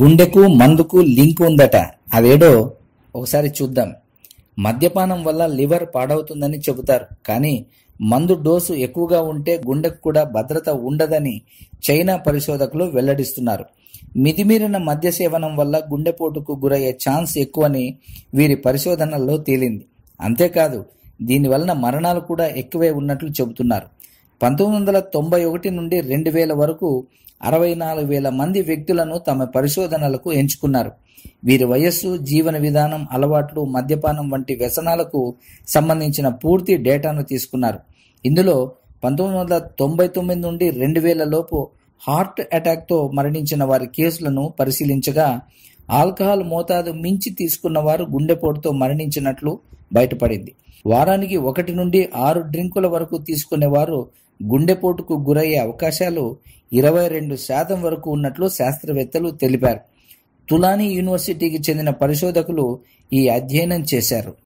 గుండెకు మందుకు లింక్ ఉందట అవేడో ఒకసారి చూద్దాం మద్యపానం వల్ల లివర్ పాడవుతుందని చెబుతారు కానీ మందు డోసు ఎక్కువగా ఉంటే గుండెకు కూడా భద్రత ఉండదని చైనా పరిశోధకులు వెల్లడిస్తున్నారు మితిమీరిన మద్య సేవనం వల్ల గుండెపోటుకు గురయ్యే ఛాన్స్ ఎక్కువని వీరి పరిశోధనల్లో తేలింది అంతేకాదు దీనివలన మరణాలు కూడా ఎక్కువే ఉన్నట్లు చెబుతున్నారు పంతొమ్మిది వందల తొంభై ఒకటి నుండి రెండు వేల వరకు అరవై నాలుగు వేల మంది వ్యక్తులను తమ పరిశోధనలకు ఎంచుకున్నారు వీరి వయస్సు జీవన విధానం అలవాట్లు మద్యపానం వంటి వ్యసనాలకు సంబంధించిన పూర్తి డేటాను తీసుకున్నారు ఇందులో పంతొమ్మిది వందల తొంభై తొమ్మిది నుండి రెండు వేలలోపు హార్ట్ అటాక్తో మరణించిన వారి కేసులను పరిశీలించగా ఆల్కహాల్ మోతాదు మించి తీసుకున్న వారు గుండెపోటుతో మరణించినట్లు బయటపడింది వారానికి ఒకటి నుండి ఆరు డ్రింకుల వరకు తీసుకునేవారు గుండెపోటుకు గురయ్యే అవకాశాలు ఇరవై రెండు శాతం వరకు ఉన్నట్లు శాస్త్రవేత్తలు తెలిపారు తులాని యూనివర్సిటీకి చెందిన పరిశోధకులు ఈ అధ్యయనం చేశారు